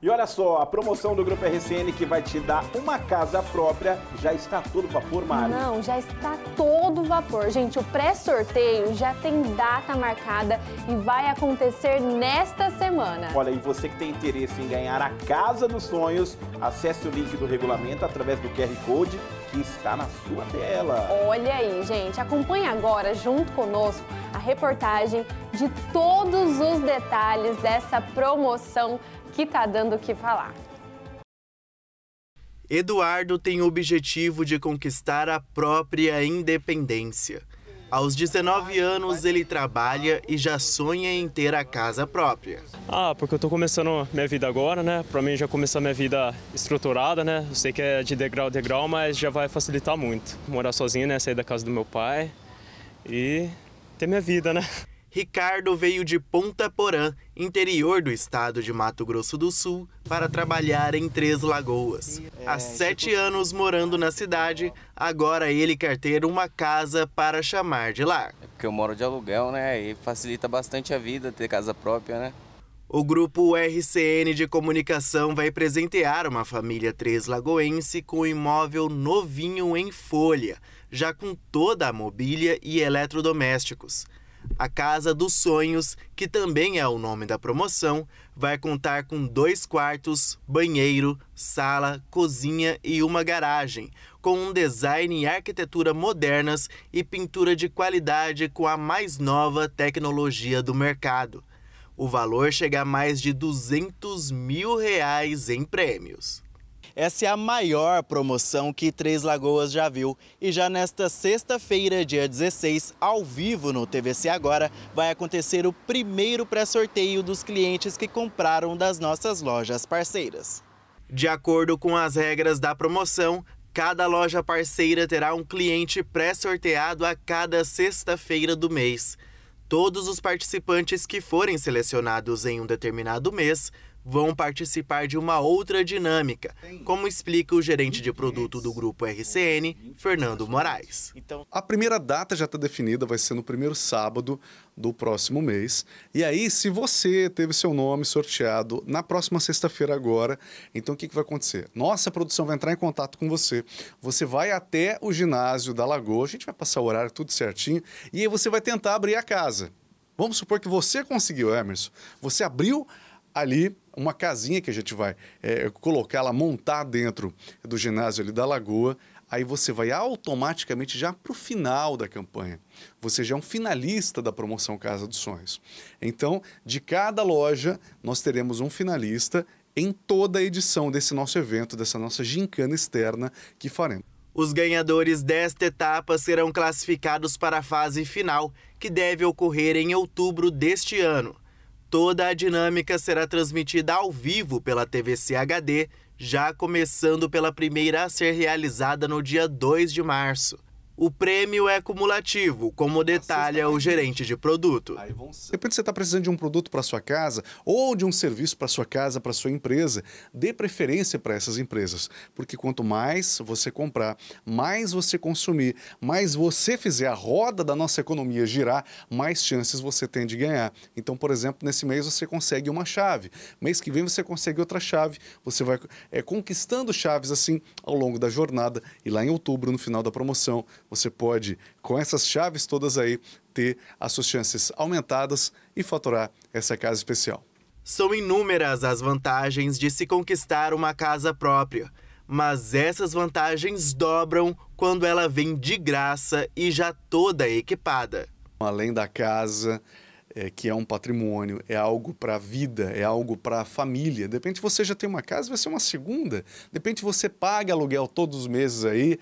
E olha só, a promoção do Grupo RCN que vai te dar uma casa própria já está todo vapor, Mari. Não, já está todo vapor. Gente, o pré-sorteio já tem data marcada e vai acontecer nesta semana. Olha, e você que tem interesse em ganhar a casa dos sonhos, acesse o link do regulamento através do QR Code que está na sua tela. Olha aí, gente. Acompanhe agora, junto conosco, a reportagem de todos os detalhes dessa promoção que tá dando o que falar. Eduardo tem o objetivo de conquistar a própria independência. Aos 19 anos, ele trabalha e já sonha em ter a casa própria. Ah, porque eu estou começando minha vida agora, né? Para mim já começar minha vida estruturada, né? Eu sei que é de degrau a degrau, mas já vai facilitar muito. Morar sozinho, né? Sair da casa do meu pai e ter minha vida, né? Ricardo veio de Ponta Porã, interior do estado de Mato Grosso do Sul, para trabalhar em Três Lagoas. É, Há tipo sete anos morando na cidade, agora ele quer ter uma casa para chamar de lar. É porque eu moro de aluguel, né? E facilita bastante a vida ter casa própria, né? O grupo RCN de Comunicação vai presentear uma família três lagoense com um imóvel novinho em folha, já com toda a mobília e eletrodomésticos. A Casa dos Sonhos, que também é o nome da promoção, vai contar com dois quartos, banheiro, sala, cozinha e uma garagem, com um design e arquitetura modernas e pintura de qualidade com a mais nova tecnologia do mercado. O valor chega a mais de 200 mil reais em prêmios. Essa é a maior promoção que Três Lagoas já viu. E já nesta sexta-feira, dia 16, ao vivo no TVC Agora, vai acontecer o primeiro pré-sorteio dos clientes que compraram das nossas lojas parceiras. De acordo com as regras da promoção, cada loja parceira terá um cliente pré-sorteado a cada sexta-feira do mês. Todos os participantes que forem selecionados em um determinado mês vão participar de uma outra dinâmica, como explica o gerente de produto do grupo RCN, Fernando Moraes. Então, a primeira data já está definida, vai ser no primeiro sábado do próximo mês. E aí, se você teve seu nome sorteado na próxima sexta-feira agora, então o que, que vai acontecer? Nossa produção vai entrar em contato com você. Você vai até o ginásio da Lagoa, a gente vai passar o horário tudo certinho, e aí você vai tentar abrir a casa. Vamos supor que você conseguiu, Emerson. Você abriu ali uma casinha que a gente vai é, colocar ela montar dentro do ginásio ali da Lagoa. Aí você vai automaticamente já para o final da campanha. Você já é um finalista da promoção Casa dos Sonhos. Então, de cada loja, nós teremos um finalista em toda a edição desse nosso evento, dessa nossa gincana externa que faremos. Os ganhadores desta etapa serão classificados para a fase final, que deve ocorrer em outubro deste ano. Toda a dinâmica será transmitida ao vivo pela TVC HD, já começando pela primeira a ser realizada no dia 2 de março o prêmio é cumulativo, como detalha o gerente de produto. De repente você está precisando de um produto para sua casa ou de um serviço para sua casa, para sua empresa, dê preferência para essas empresas, porque quanto mais você comprar, mais você consumir, mais você fizer a roda da nossa economia girar, mais chances você tem de ganhar. Então, por exemplo, nesse mês você consegue uma chave, mês que vem você consegue outra chave, você vai é, conquistando chaves assim ao longo da jornada e lá em outubro, no final da promoção, você pode, com essas chaves todas aí, ter as suas chances aumentadas e faturar essa casa especial. São inúmeras as vantagens de se conquistar uma casa própria, mas essas vantagens dobram quando ela vem de graça e já toda equipada. Além da casa, é, que é um patrimônio, é algo para a vida, é algo para a família. De repente você já tem uma casa, vai ser uma segunda. De repente você paga aluguel todos os meses aí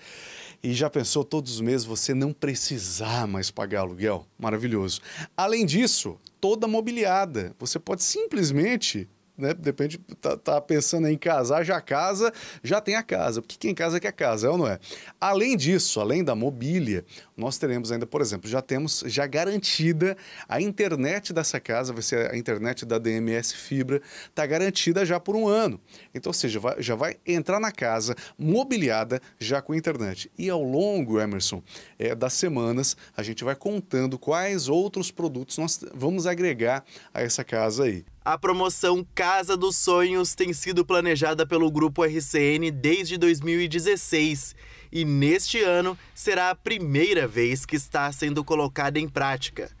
e já pensou todos os meses você não precisar mais pagar aluguel? Maravilhoso. Além disso, toda mobiliada. Você pode simplesmente né? Depende, tá, tá, pensando em casar, já casa, já tem a casa, porque quem casa quer casa, é ou não é? Além disso, além da mobília, nós teremos ainda, por exemplo, já temos já garantida a internet dessa casa, vai ser a internet da DMS Fibra, está garantida já por um ano. Então, ou seja, vai, já vai entrar na casa mobiliada já com internet. E ao longo, Emerson, é, das semanas, a gente vai contando quais outros produtos nós vamos agregar a essa casa aí. A promoção Casa dos Sonhos tem sido planejada pelo Grupo RCN desde 2016 e neste ano será a primeira vez que está sendo colocada em prática.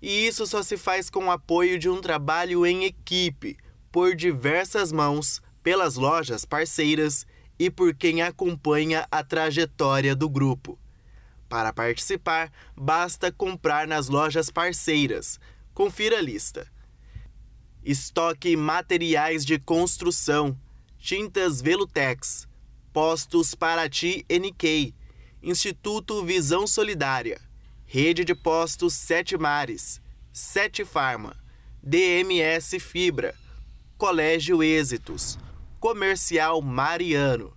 E isso só se faz com o apoio de um trabalho em equipe, por diversas mãos, pelas lojas parceiras e por quem acompanha a trajetória do grupo. Para participar, basta comprar nas lojas parceiras. Confira a lista. Estoque materiais de construção, tintas Velutex, Postos Paraty NK, Instituto Visão Solidária, Rede de Postos Sete Mares, Sete Farma, DMS Fibra, Colégio Êxitos, Comercial Mariano,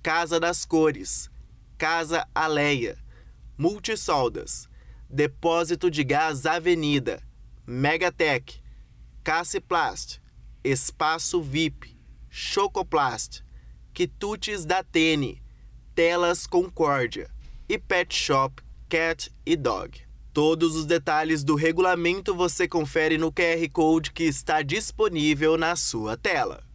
Casa das Cores, Casa Aleia, Multisoldas, Depósito de Gás Avenida, Megatec, Cassiplast, Espaço VIP, Chocoplast, quitutes da Tene, Telas Concórdia e Pet Shop Cat e Dog. Todos os detalhes do regulamento você confere no QR Code que está disponível na sua tela.